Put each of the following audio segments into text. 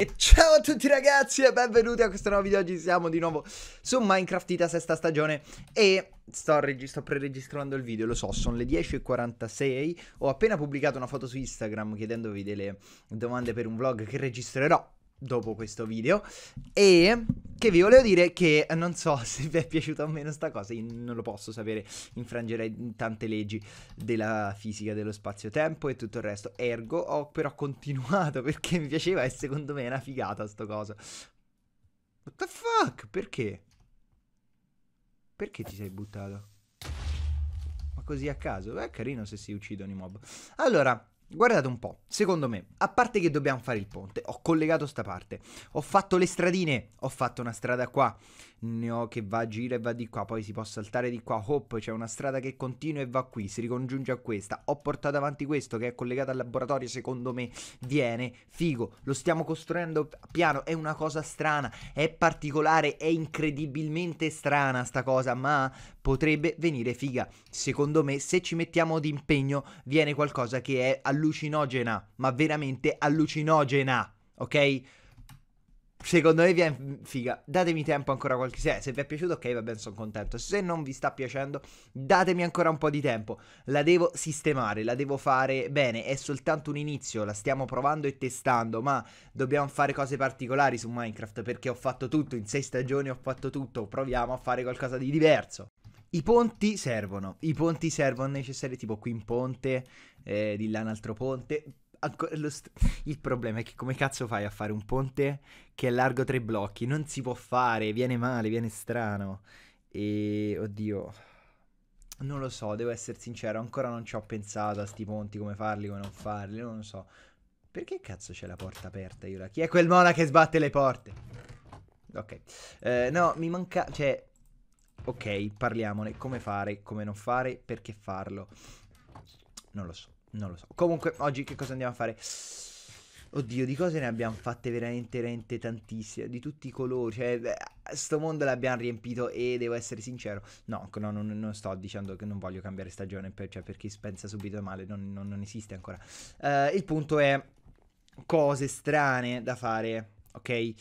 E ciao a tutti ragazzi e benvenuti a questo nuovo video, oggi siamo di nuovo su Minecraftita sesta stagione e sto, sto pre-registrando il video, lo so, sono le 10.46, ho appena pubblicato una foto su Instagram chiedendovi delle domande per un vlog che registrerò dopo questo video e che vi volevo dire che non so se vi è piaciuta o meno sta cosa, io non lo posso sapere, infrangere tante leggi della fisica, dello spazio-tempo e tutto il resto, ergo ho però continuato perché mi piaceva e secondo me è una figata sto cosa. What the fuck? Perché? Perché ti sei buttato? Ma così a caso? Beh, è carino se si uccidono i mob. Allora, guardate un po'. Secondo me, a parte che dobbiamo fare il ponte, ho collegato sta parte, ho fatto le stradine, ho fatto una strada qua, ne ho che va a gira e va di qua, poi si può saltare di qua, hop, c'è una strada che continua e va qui, si ricongiunge a questa, ho portato avanti questo che è collegato al laboratorio, secondo me viene, figo, lo stiamo costruendo piano, è una cosa strana, è particolare, è incredibilmente strana sta cosa, ma potrebbe venire figa, secondo me se ci mettiamo d'impegno viene qualcosa che è allucinogena ma veramente allucinogena, ok? Secondo me vi è figa. Datemi tempo ancora qualche. Se, se vi è piaciuto, ok, va bene, sono contento. Se non vi sta piacendo, datemi ancora un po' di tempo. La devo sistemare, la devo fare bene. È soltanto un inizio, la stiamo provando e testando. Ma dobbiamo fare cose particolari su Minecraft perché ho fatto tutto. In sei stagioni ho fatto tutto. Proviamo a fare qualcosa di diverso. I ponti servono. I ponti servono necessari, tipo qui un ponte, eh, di là un altro ponte St- il problema è che come cazzo fai a fare un ponte che è largo tre blocchi? Non si può fare, viene male, viene strano. E oddio, non lo so, devo essere sincero, ancora non ci ho pensato a sti ponti, come farli, come non farli, non lo so. Perché cazzo c'è la porta aperta? Io Chi è quel mona che sbatte le porte? Ok. Eh, no, mi manca... Cioè... Ok, parliamone. Come fare, come non fare, perché farlo. Non lo so. Non lo so. Comunque, oggi che cosa andiamo a fare? Oddio, di cose ne abbiamo fatte veramente, veramente tantissime, di tutti i colori, cioè, beh, sto mondo l'abbiamo riempito e devo essere sincero, no, no non, non, sto dicendo che non voglio cambiare stagione, per, cioè, per chi pensa subito male, non, non, non esiste ancora. Uh, il punto è cose strane da fare, ok?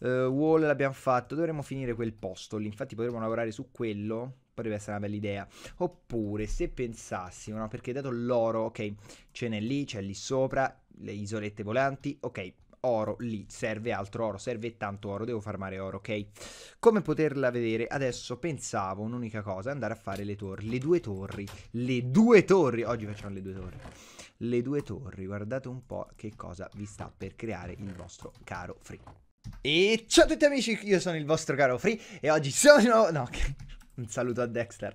Uh, wall l'abbiamo fatto, dovremmo finire quel posto lì, infatti potremmo lavorare su quello, potrebbe essere una bella idea. Oppure se pensassimo, no? perché dato l'oro, ok, ce n'è lì, c'è lì sopra, le isolette volanti, ok, oro lì, serve altro oro, serve tanto oro, devo farmare oro, ok? Come poterla vedere? Adesso pensavo un'unica cosa, andare a fare le torri, le due torri, le due torri, oggi facciamo le due torri. Le due torri, guardate un po' che cosa vi sta per creare il vostro caro free. E ciao a tutti amici, io sono il vostro caro Free e oggi sono... No, okay. Un saluto a Dexter.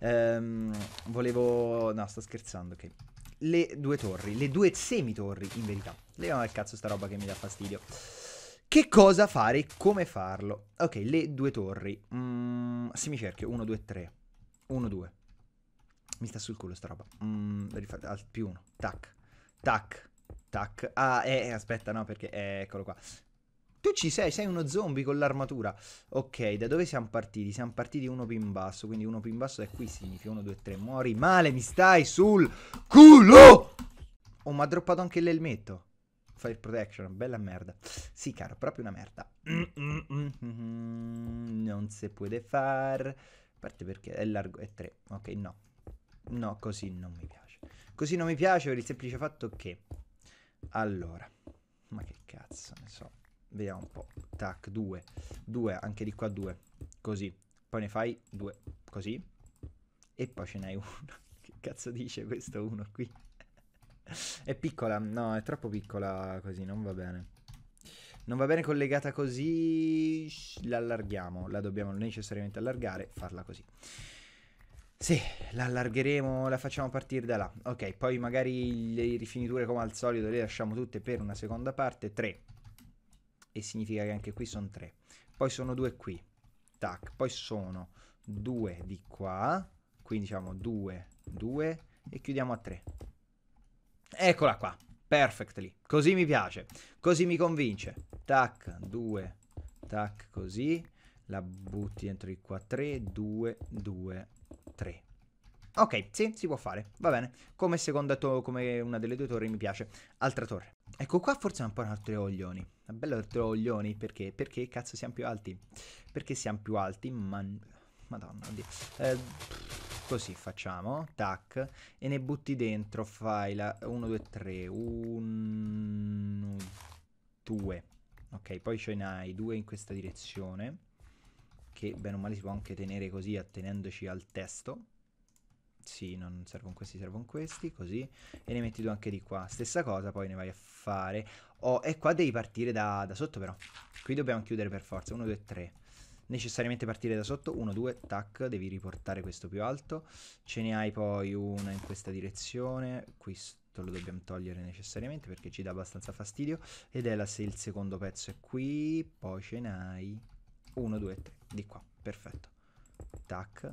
Ehm, volevo... No, sto scherzando, ok. Le due torri, le due semitorri, in verità. Leviamo al cazzo sta roba che mi dà fastidio. Che cosa fare e come farlo? Ok, le due torri. Mm, semicerchio, 1, 2, 3. 1, 2. Mi sta sul culo sta roba. Mm, più uno. Tac. Tac. Tac. Ah, eh, eh aspetta, no, perché... Eh, eccolo qua. Tu ci sei, sei uno zombie con l'armatura. Ok, da dove siamo partiti? Siamo partiti uno più in basso, quindi uno più in basso da qui significa 1, 2, 3. Muori male, mi stai sul culo! Oh, ma ha droppato anche l'elmetto. Fire protection, bella merda. Sì, caro, proprio una merda. Mm -mm -mm non si può far. A parte perché è largo, è 3. Ok, no. No, così non mi piace. Così non mi piace per il semplice fatto che... Allora... Ma che cazzo ne so. Vediamo un po'. Tac, 2. 2, anche di qua 2. Così. Poi ne fai 2. Così. E poi ce n'hai uno. che cazzo dice questo uno qui? è piccola. No, è troppo piccola così. Non va bene. Non va bene collegata così. L'allarghiamo. La dobbiamo necessariamente allargare. Farla così. Sì, la allargheremo, la facciamo partire da là. Ok, poi magari le rifiniture come al solito le lasciamo tutte per una seconda parte. 3, e significa che anche qui sono 3. Poi sono 2 qui, tac, poi sono 2 di qua, quindi diciamo 2, 2 e chiudiamo a 3. Eccola qua, perfectly, così mi piace, così mi convince. Tac, 2, tac, così, la butti dentro di qua, 3, 2, 2, 3. Ok, sì, si può fare, va bene. Come seconda torre, come una delle due torri mi piace. Altra torre. Ecco qua forse è un po' un altro oglioni. Bello troglioni, perché? Perché cazzo siamo più alti? Perché siamo più alti, ma... Madonna, oddio. Eh, così facciamo, tac, e ne butti dentro, fai la 1, 2, 3, 1, 2. Ok, poi ce ne hai due in questa direzione, che bene o male si può anche tenere così, attenendoci al testo. Sì, non servono questi, servono questi, così. E ne metti due anche di qua. Stessa cosa, poi ne vai a fare. Oh, e qua devi partire da, da sotto però. Qui dobbiamo chiudere per forza. 1, 2, 3 necessariamente partire da sotto 1, 2, tac, devi riportare questo più alto ce ne hai poi una in questa direzione questo lo dobbiamo togliere necessariamente perché ci dà abbastanza fastidio ed è la, se il secondo pezzo è qui poi ce ne hai 1, 2, 3 di qua, perfetto tac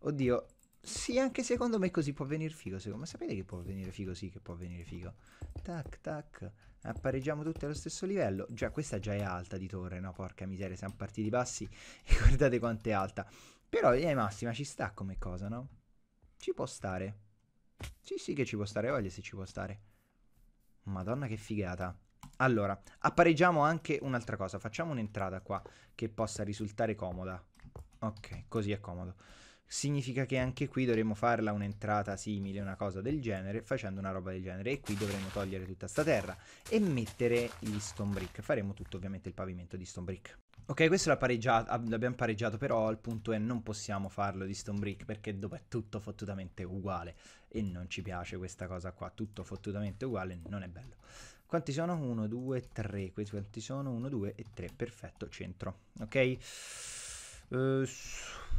oddio sì, anche secondo me così può venire figo. Secondo me sapete che può venire figo? Sì, che può venire figo. Tac, tac. Appareggiamo tutti allo stesso livello. Già, questa già è alta di torre, no? Porca miseria, siamo partiti bassi e guardate quanto è alta. Però, in eh, massima, ci sta come cosa, no? Ci può stare. Sì, sì che ci può stare. Voglio se ci può stare. Madonna, che figata. Allora, appareggiamo anche un'altra cosa. Facciamo un'entrata qua che possa risultare comoda. Ok, così è comodo significa che anche qui dovremmo farla un'entrata simile, una cosa del genere, facendo una roba del genere. E qui dovremmo togliere tutta sta terra e mettere gli stone brick. Faremo tutto ovviamente il pavimento di stone brick. Ok, questo ah, l'abbiamo pareggiato, però il punto è non possiamo farlo di stone brick perché dopo è tutto fottutamente uguale e non ci piace questa cosa qua, tutto fottutamente uguale, non è bello. Quanti sono? 1, 2, 3, questi quanti sono? 1, 2 e 3, perfetto, centro, ok? Uh, ehm,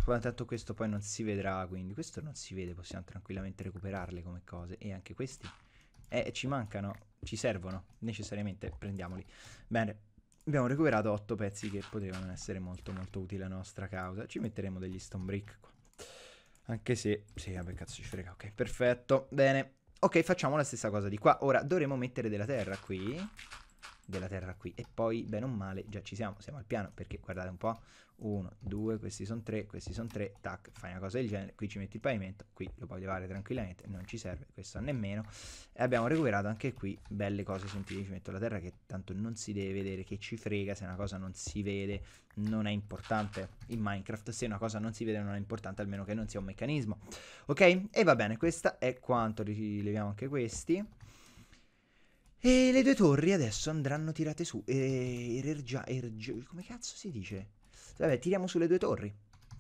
ma tanto questo poi non si vedrà, quindi questo non si vede, possiamo tranquillamente recuperarle come cose. E anche questi. Eh, ci mancano, ci servono, necessariamente prendiamoli. Bene, abbiamo recuperato otto pezzi che potevano essere molto molto utili alla nostra causa. Ci metteremo degli stone brick qua. Anche se, sì, vabbè cazzo ci frega, ok, perfetto, bene. Ok, facciamo la stessa cosa di qua. Ora dovremo mettere della terra qui della terra qui e poi bene o male già ci siamo, siamo al piano perché guardate un po', 1, 2, questi sono 3, questi sono 3, tac, fai una cosa del genere, qui ci metti il pavimento, qui lo puoi levare tranquillamente, non ci serve, questo nemmeno e abbiamo recuperato anche qui belle cose semplici, ci metto la terra che tanto non si deve vedere, che ci frega se una cosa non si vede, non è importante in Minecraft, se una cosa non si vede non è importante almeno che non sia un meccanismo, ok? E va bene, questa è quanto, rileviamo anche questi e le due torri adesso andranno tirate su. E... Ergia... Ergia... Come cazzo si dice? Vabbè, tiriamo sulle due torri.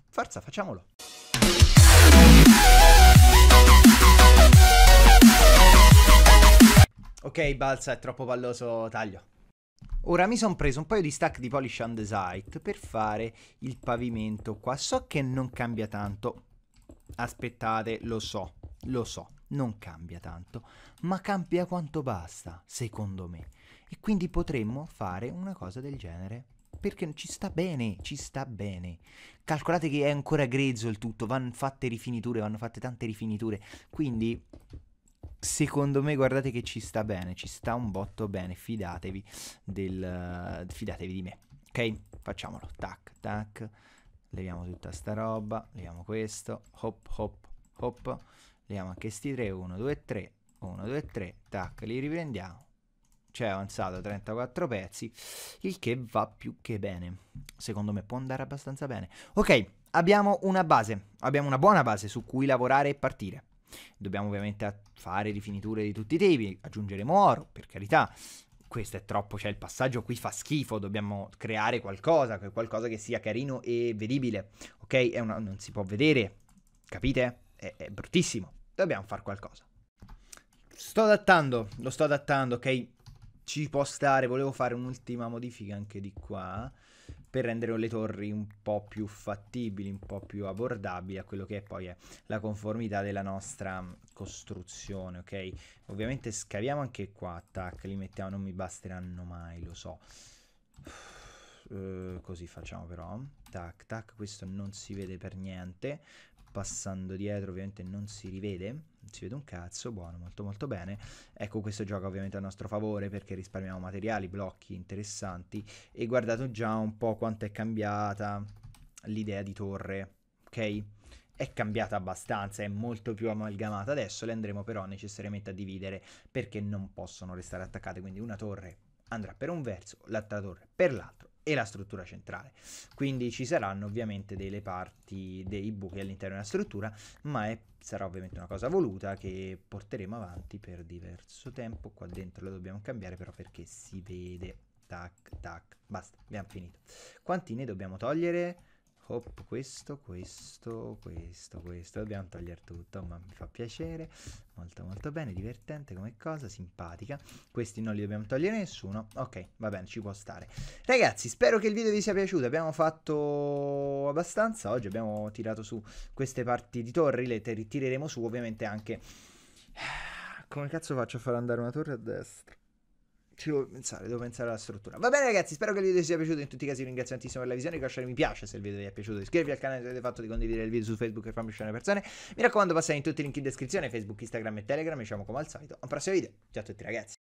Forza, facciamolo. Ok, balsa, è troppo palloso, taglio. Ora mi sono preso un paio di stack di polish on the site per fare il pavimento qua. So che non cambia tanto. Aspettate, lo so, lo so non cambia tanto, ma cambia quanto basta, secondo me. E quindi potremmo fare una cosa del genere. Perché ci sta bene, ci sta bene. Calcolate che è ancora grezzo il tutto, vanno fatte rifiniture, vanno fatte tante rifiniture. Quindi, secondo me, guardate che ci sta bene, ci sta un botto bene, fidatevi, del, fidatevi di me. Ok? Facciamolo. Tac, tac. Leviamo tutta sta roba, leviamo questo. Hop, hop, hop Vediamo anche questi 3, 1, 2, 3, 1, 2, 3, tac, li riprendiamo. C'è avanzato 34 pezzi, il che va più che bene. Secondo me può andare abbastanza bene. Ok, abbiamo una base, abbiamo una buona base su cui lavorare e partire. Dobbiamo ovviamente fare rifiniture di tutti i tipi, aggiungeremo oro, per carità. Questo è troppo, cioè il passaggio qui fa schifo, dobbiamo creare qualcosa, qualcosa che sia carino e vedibile. Ok, una, non si può vedere, capite? È, è bruttissimo dobbiamo fare qualcosa. Sto adattando, lo sto adattando, ok? Ci può stare, volevo fare un'ultima modifica anche di qua per rendere le torri un po' più fattibili, un po' più abbordabili a quello che poi è la conformità della nostra costruzione, ok? Ovviamente scaviamo anche qua, tac, li mettiamo, non mi basteranno mai, lo so. Uh, così facciamo però, tac, tac, questo non si vede per niente, passando dietro ovviamente non si rivede, non si vede un cazzo, buono, molto molto bene. Ecco questo gioca ovviamente a nostro favore perché risparmiamo materiali, blocchi interessanti e guardate già un po' quanto è cambiata l'idea di torre, ok? È cambiata abbastanza, è molto più amalgamata adesso, le andremo però necessariamente a dividere perché non possono restare attaccate, quindi una torre andrà per un verso, l'altra torre per l'altro e la struttura centrale. Quindi ci saranno ovviamente delle parti, dei buchi all'interno della struttura, ma è, sarà ovviamente una cosa voluta che porteremo avanti per diverso tempo. Qua dentro lo dobbiamo cambiare però perché si vede. Tac, tac, basta, abbiamo finito. Quanti ne dobbiamo togliere? hop, questo, questo, questo, questo. Dobbiamo togliere tutto, ma mi fa piacere. Molto molto bene, divertente come cosa, simpatica. Questi non li dobbiamo togliere nessuno. Ok, va bene, ci può stare. Ragazzi, spero che il video vi sia piaciuto. Abbiamo fatto abbastanza. Oggi abbiamo tirato su queste parti di torri, le tireremo su ovviamente anche... Come cazzo faccio a far andare una torre a destra? ci devo pensare, devo pensare alla struttura. Va bene, ragazzi, spero che il video vi sia piaciuto. In tutti i casi, ringrazio tantissimo per la visione. Lasciate mi piace se il video vi è piaciuto. Iscrivetevi al canale se avete fatto di condividere il video su Facebook e farmi uscire le persone. Mi raccomando, passate in tutti i link in descrizione: Facebook, Instagram e Telegram. E ci vediamo come al solito. un prossimo video. Ciao a tutti, ragazzi.